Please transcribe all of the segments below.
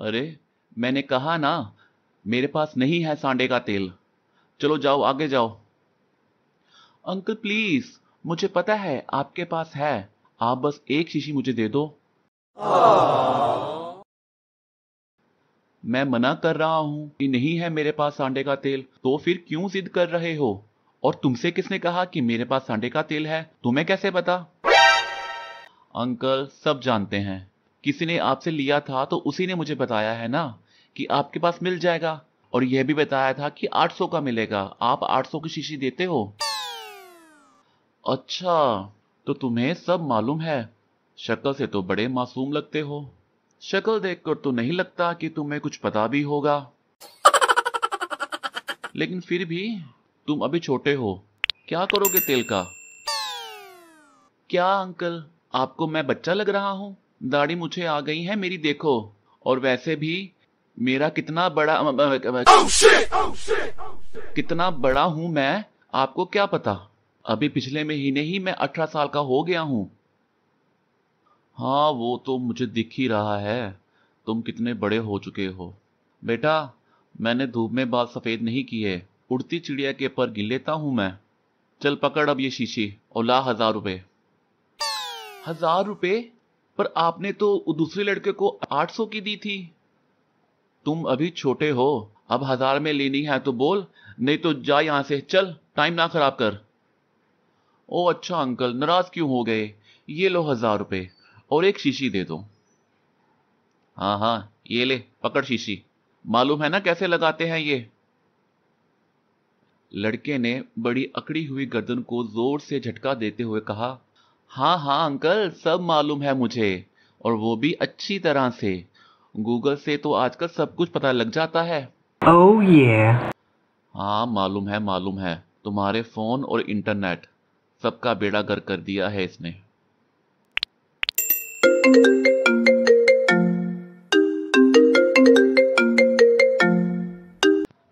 अरे मैंने कहा ना मेरे पास नहीं है सांडे का तेल चलो जाओ आगे जाओ अंकल प्लीज मुझे पता है आपके पास है आप बस एक शीशी मुझे दे दो मैं मना कर रहा हूं कि नहीं है मेरे पास सांडे का तेल तो फिर क्यों जिद कर रहे हो और तुमसे किसने कहा कि मेरे पास सांडे का तेल है तुम्हें कैसे पता अंकल सब जानते हैं किसी ने आपसे लिया था तो उसी ने मुझे बताया है ना कि आपके पास मिल जाएगा और यह भी बताया था कि 800 का मिलेगा आप 800 की शीशी देते हो अच्छा तो तुम्हें सब मालूम है शक्ल से तो बड़े मासूम लगते हो शक्ल देखकर तो नहीं लगता कि तुम्हें कुछ पता भी होगा लेकिन फिर भी तुम अभी छोटे हो क्या करोगे तेल का क्या अंकल आपको मैं बच्चा लग रहा हूं दाढ़ी मुझे आ गई है मेरी देखो और वैसे भी मेरा कितना बड़ा oh shit! Oh shit! Oh shit! कितना बड़ा हूं मैं आपको क्या पता अभी पिछले महीने ही मैं अठारह साल का हो गया हूं हाँ वो तो मुझे दिख ही रहा है तुम कितने बड़े हो चुके हो बेटा मैंने धूप में बाल सफ़ेद नहीं किए उड़ती चिड़िया के पर गिर लेता हूँ मैं चल पकड़ अब ये शीशी और ला हजार रुपए हजार रुपए पर आपने तो दूसरे लड़के को 800 की दी थी तुम अभी छोटे हो अब हजार में लेनी है तो बोल नहीं तो जा यहां से चल टाइम ना खराब कर ओ अच्छा अंकल नाराज क्यों हो गए ये लो हजार रुपए और एक शीशी दे दो हाँ हाँ ये ले पकड़ शीशी मालूम है ना कैसे लगाते हैं ये लड़के ने बड़ी अकड़ी हुई गर्दन को जोर से झटका देते हुए कहा हाँ हाँ अंकल सब मालूम है मुझे और वो भी अच्छी तरह से गूगल से तो आजकल सब कुछ पता लग जाता है ओह oh, ये yeah. हाँ मालूम है मालूम है तुम्हारे फ़ोन और इंटरनेट सबका बेड़ा गर कर दिया है इसने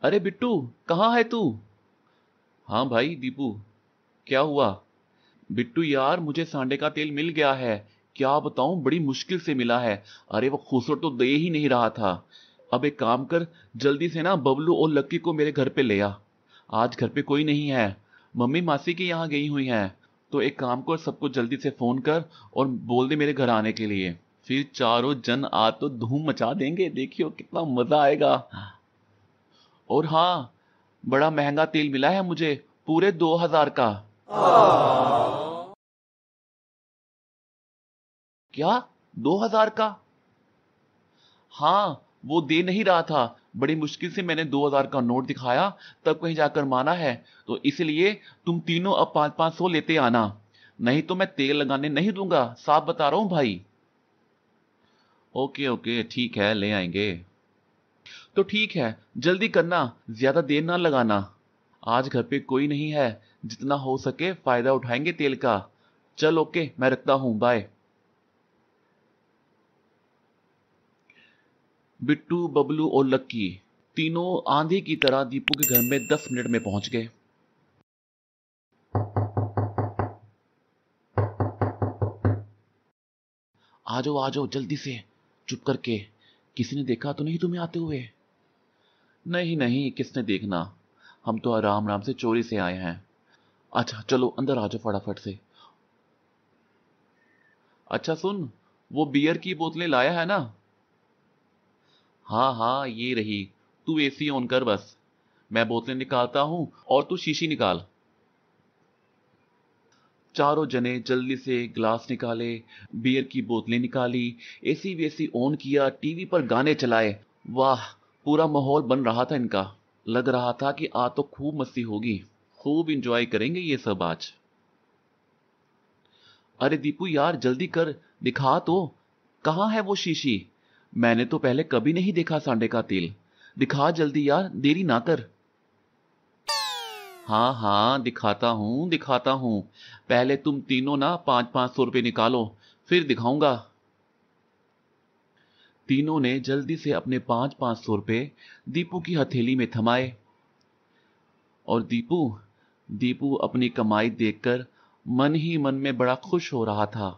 अरे बिट्टू कहाँ है तू हाँ भाई दीपू क्या हुआ बिट्टू यार मुझे सांडे का तेल मिल गया है क्या बताऊं बड़ी मुश्किल से मिला है अरे वो खुसर तो दे ही नहीं रहा था अब एक काम कर जल्दी से ना बबलू और लक्की को मेरे घर पे ले आ आज घर पे कोई नहीं है मम्मी मासी के यहाँ गई हुई हैं तो एक काम कर सबको जल्दी से फ़ोन कर और बोल दे मेरे घर आने के लिए फिर चारों जन आ तो धूम मचा देंगे देखियो कितना मज़ा आएगा और हाँ बड़ा महंगा तेल मिला है मुझे पूरे दो हजार का क्या दो हजार का हाँ वो दे नहीं रहा था बड़ी मुश्किल से मैंने दो हजार का नोट दिखाया तब कहीं जाकर माना है तो इसलिए तुम तीनों अब पांच पांच सौ लेते आना नहीं तो मैं तेल लगाने नहीं दूंगा साफ बता रहा हूं भाई ओके ओके ठीक है ले आएंगे तो ठीक है जल्दी करना ज्यादा देर ना लगाना आज घर पे कोई नहीं है जितना हो सके फायदा उठाएंगे तेल का चल ओके मैं रखता हूं बाय बिट्टू बबलू और लक्की तीनों आंधी की तरह दीपू के घर में दस मिनट में पहुंच गए आ जाओ आ जाओ जल्दी से चुप करके किसी ने देखा तो नहीं तुम्हें आते हुए नहीं नहीं किसने देखना हम तो आराम आराम से चोरी से आए हैं अच्छा चलो अंदर आ जाओ फटाफट से अच्छा सुन वो बियर की बोतलें लाया है ना हाँ हाँ ये रही तू एसी ऑन कर बस मैं बोतलें निकालता हूं और तू शीशी निकाल चारों जने जल्दी से ग्लास निकाले बियर की बोतलें निकाली एसी वेसी ऑन किया टीवी पर गाने चलाए वाह पूरा माहौल बन रहा था इनका लग रहा था कि आ तो खूब मस्ती होगी खूब इंजॉय करेंगे ये सब आज अरे दीपू यार जल्दी कर दिखा तो कहाँ है वो शीशी मैंने तो पहले कभी नहीं देखा सांडे का तेल दिखा जल्दी यार देरी ना कर हाँ हाँ दिखाता हूँ दिखाता हूँ पहले तुम तीनों ना पांच पांच सौ रुपए निकालो फिर दिखाऊंगा तीनों ने जल्दी से अपने पांच पांच सौ रुपए दीपू की हथेली में थमाए और दीपू दीपू अपनी कमाई देखकर मन ही मन में बड़ा खुश हो रहा था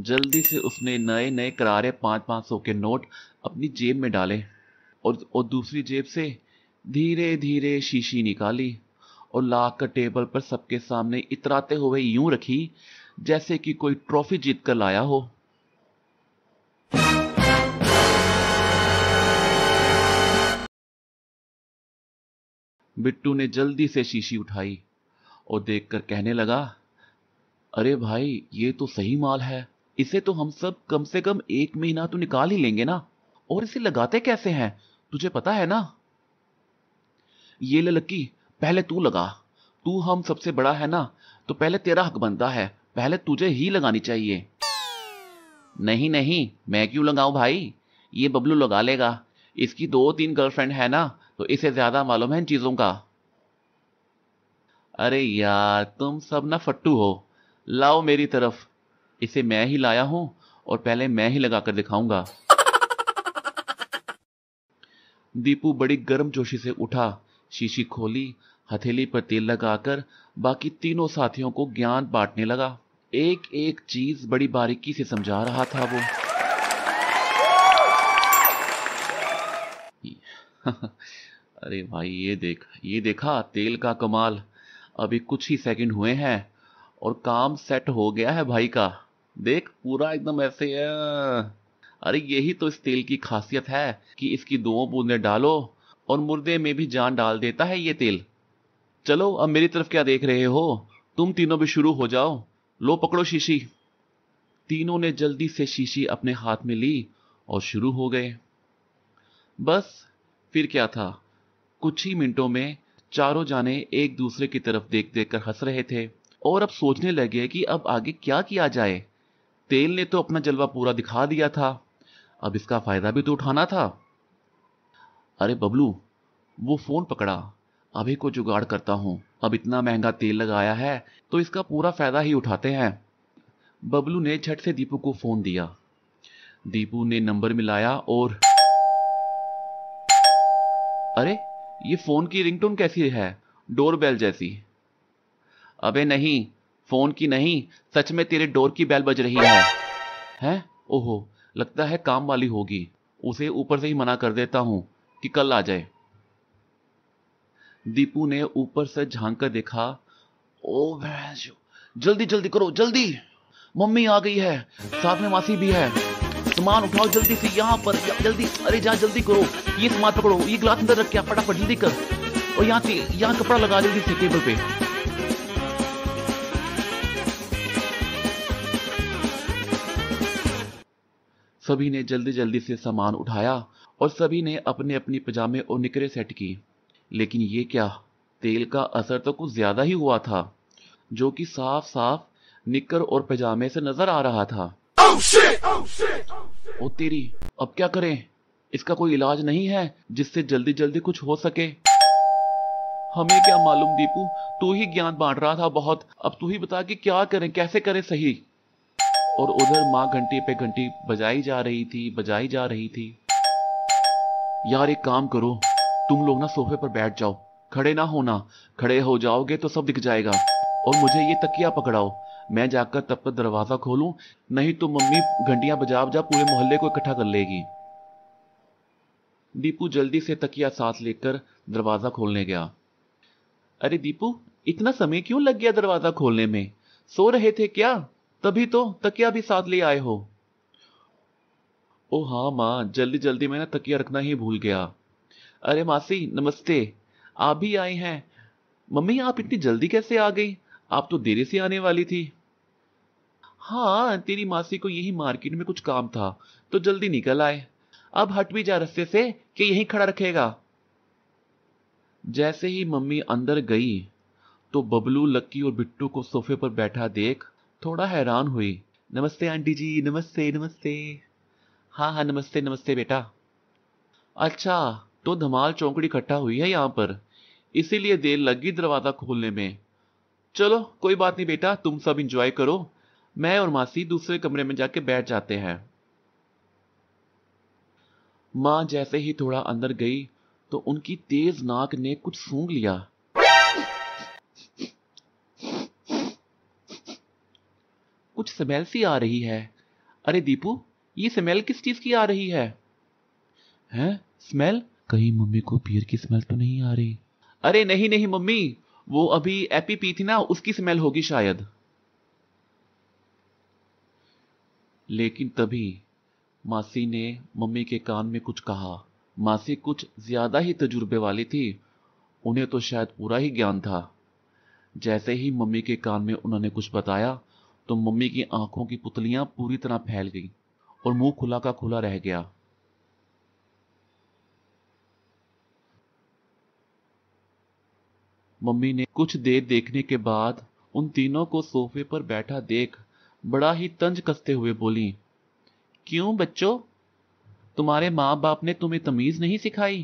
जल्दी से उसने नए नए करारे पाँच पाँच सौ के नोट अपनी जेब में डाले और और दूसरी जेब से धीरे धीरे शीशी निकाली और लाख टेबल पर सबके सामने इतराते हुए यूं रखी जैसे कि कोई ट्रॉफी जीत कर लाया हो बिट्टू ने जल्दी से शीशी उठाई और देखकर कहने लगा अरे भाई ये तो सही माल है इसे तो हम सब कम से कम एक महीना तो निकाल ही लेंगे ना और इसे लगाते कैसे हैं तुझे पता है ना ये ललक्की पहले तू लगा तू हम सबसे बड़ा है ना तो पहले तेरा हक बनता है पहले तुझे ही लगानी चाहिए नहीं नहीं मैं क्यों लगाऊं भाई ये बबलू लगा लेगा इसकी दो तीन गर्लफ्रेंड है ना तो इसे ज्यादा मालूम है इन चीजों का अरे यार तुम सब ना फट्टू हो लाओ मेरी तरफ इसे मैं ही लाया हूं और पहले मैं ही लगाकर दिखाऊंगा दीपू बड़ी गर्म जोशी से उठा शीशी खोली हथेली पर तेल लगाकर बाकी तीनों साथियों को ज्ञान बांटने लगा एक एक चीज बड़ी बारीकी से समझा रहा था वो अरे भाई ये देख ये देखा तेल का कमाल अभी कुछ ही सेकंड हुए हैं और काम सेट हो गया है भाई का देख पूरा एकदम ऐसे है अरे यही तो इस तेल की खासियत है कि इसकी दो बूंदें डालो और मुर्दे में भी जान डाल देता है ये तेल चलो अब मेरी तरफ क्या देख रहे हो तुम तीनों भी शुरू हो जाओ लो पकड़ो शीशी तीनों ने जल्दी से शीशी अपने हाथ में ली और शुरू हो गए बस फिर क्या था कुछ ही मिनटों में चारों जाने एक दूसरे की तरफ देख देख कर हंस रहे थे और अब सोचने लगे कि अब आगे क्या किया जाए तेल ने तो अपना जलवा पूरा दिखा दिया था अब इसका फायदा भी तो उठाना था अरे बबलू वो फोन पकड़ा अभी को जुगाड़ करता हूं अब इतना महंगा तेल लगाया है तो इसका पूरा फायदा ही उठाते हैं बबलू ने झट से दीपू को फोन दिया दीपू ने नंबर मिलाया और अरे ये फोन की रिंगटोन कैसी है डोरबेल जैसी अबे नहीं फोन की नहीं सच में तेरे डोर की बैल बज रही है हैं ओहो लगता है काम वाली होगी उसे ऊपर से ही मना कर देता हूं कि कल आ जाए दीपू ने ऊपर से झांक कर देखा ओ भैंस जल्दी जल्दी करो जल्दी मम्मी आ गई है साथ में मासी भी है सामान उठाओ जल्दी से यहाँ पर जल्दी अरे जा जल्दी करो ये सामान पकड़ो ये ग्लास अंदर रख के फटाफट जल्दी कर और यहाँ से यहाँ कपड़ा लगा जल्दी से टेबल पे सभी ने जल्दी जल्दी से सामान उठाया और सभी ने अपने अपने पजामे और निकरे सेट की लेकिन ये क्या तेल का असर तो कुछ ज़्यादा ही हुआ था जो कि साफ साफ निकर और पजामे से नजर आ रहा था oh shit! Oh shit! Oh shit! ओ तेरी अब क्या करें इसका कोई इलाज नहीं है जिससे जल्दी जल्दी कुछ हो सके हमें क्या मालूम दीपू तू ही ज्ञान बांट रहा था बहुत अब तू ही बता कि क्या करें कैसे करें सही और उधर माँ घंटी पे घंटी बजाई जा रही थी बजाई जा रही थी यार एक काम करो तुम लोग ना सोफे पर बैठ जाओ खड़े ना होना खड़े हो जाओगे तो सब दिख जाएगा और मुझे ये तकिया पकड़ाओ मैं जाकर तब तक दरवाजा खोलूं नहीं तो मम्मी घंटियां बजा बजा पूरे मोहल्ले को इकट्ठा कर लेगी दीपू जल्दी से तकिया साथ लेकर दरवाजा खोलने गया अरे दीपू इतना समय क्यों लग गया दरवाजा खोलने में सो रहे थे क्या तभी तो तकिया भी साथ ले आए हो ओ हाँ माँ जल्दी जल्दी मैंने तकिया रखना ही भूल गया अरे मासी नमस्ते आप भी आए हैं मम्मी आप इतनी जल्दी कैसे आ गई आप तो देरी से आने वाली थी हाँ तेरी मासी को यही मार्केट में कुछ काम था तो जल्दी निकल आए अब हट भी जा रस्ते से कि यही खड़ा रखेगा जैसे ही मम्मी अंदर गई तो बबलू लक्की और बिट्टू को सोफे पर बैठा देख थोड़ा हैरान हुई नमस्ते आंटी जी नमस्ते नमस्ते हाँ हाँ नमस्ते नमस्ते बेटा अच्छा तो धमाल चौकड़ी इकट्ठा हुई है यहाँ पर इसीलिए देर लगी दरवाज़ा खोलने में चलो कोई बात नहीं बेटा तुम सब इंजॉय करो मैं और मासी दूसरे कमरे में जाके बैठ जाते हैं माँ जैसे ही थोड़ा अंदर गई तो उनकी तेज नाक ने कुछ सूंघ लिया कुछ स्मेल सी आ रही है अरे दीपू ये स्मेल किस चीज की आ रही है हैं स्मेल कहीं मम्मी को पियर की स्मेल तो नहीं आ रही अरे नहीं नहीं मम्मी वो अभी एपी पी थी ना उसकी स्मेल होगी शायद लेकिन तभी मासी ने मम्मी के कान में कुछ कहा मासी कुछ ज्यादा ही तजुर्बे वाली थी उन्हें तो शायद पूरा ही ज्ञान था जैसे ही मम्मी के कान में उन्होंने कुछ बताया तो मम्मी की आंखों की पुतलियां पूरी तरह फैल गई और मुंह खुला का खुला रह गया मम्मी ने कुछ देर देखने के बाद उन तीनों को सोफे पर बैठा देख बड़ा ही तंज कसते हुए बोली क्यों बच्चों तुम्हारे माँ बाप ने तुम्हें तमीज नहीं सिखाई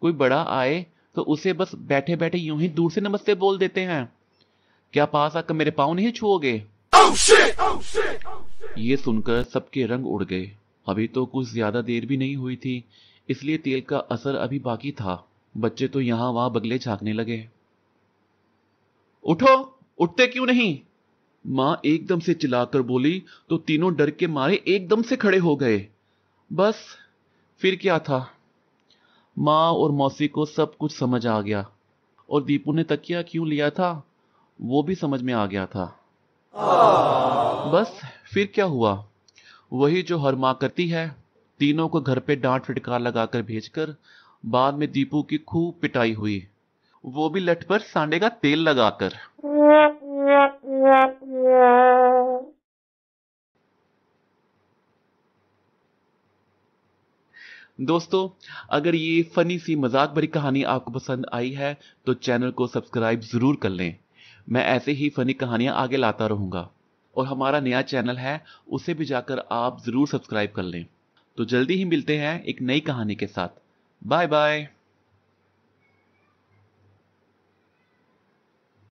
कोई बड़ा आए तो उसे बस बैठे बैठे यूं ही दूर से नमस्ते बोल देते हैं क्या पास आकर मेरे पाँव नहीं छुओगे Oh, oh, oh, ये सुनकर सबके रंग उड़ गए अभी तो कुछ ज्यादा देर भी नहीं हुई थी इसलिए तेल का असर अभी बाकी था बच्चे तो यहां वहां बगले झांकने लगे उठो उठते क्यों नहीं माँ एकदम से चिल्लाकर बोली तो तीनों डर के मारे एकदम से खड़े हो गए बस फिर क्या था माँ और मौसी को सब कुछ समझ आ गया और दीपू ने तकिया क्यों लिया था वो भी समझ में आ गया था बस फिर क्या हुआ वही जो हर माँ करती है तीनों को घर पे डांट फिटकार लगाकर भेजकर बाद में दीपू की खूब पिटाई हुई वो भी लठ पर सांडे का तेल लगाकर दोस्तों अगर ये फनी सी मजाक भरी कहानी आपको पसंद आई है तो चैनल को सब्सक्राइब जरूर कर लें मैं ऐसे ही फ़नी कहानियां आगे लाता रहूंगा और हमारा नया चैनल है उसे भी जाकर आप ज़रूर सब्सक्राइब कर लें तो जल्दी ही मिलते हैं एक नई कहानी के साथ बाय बाय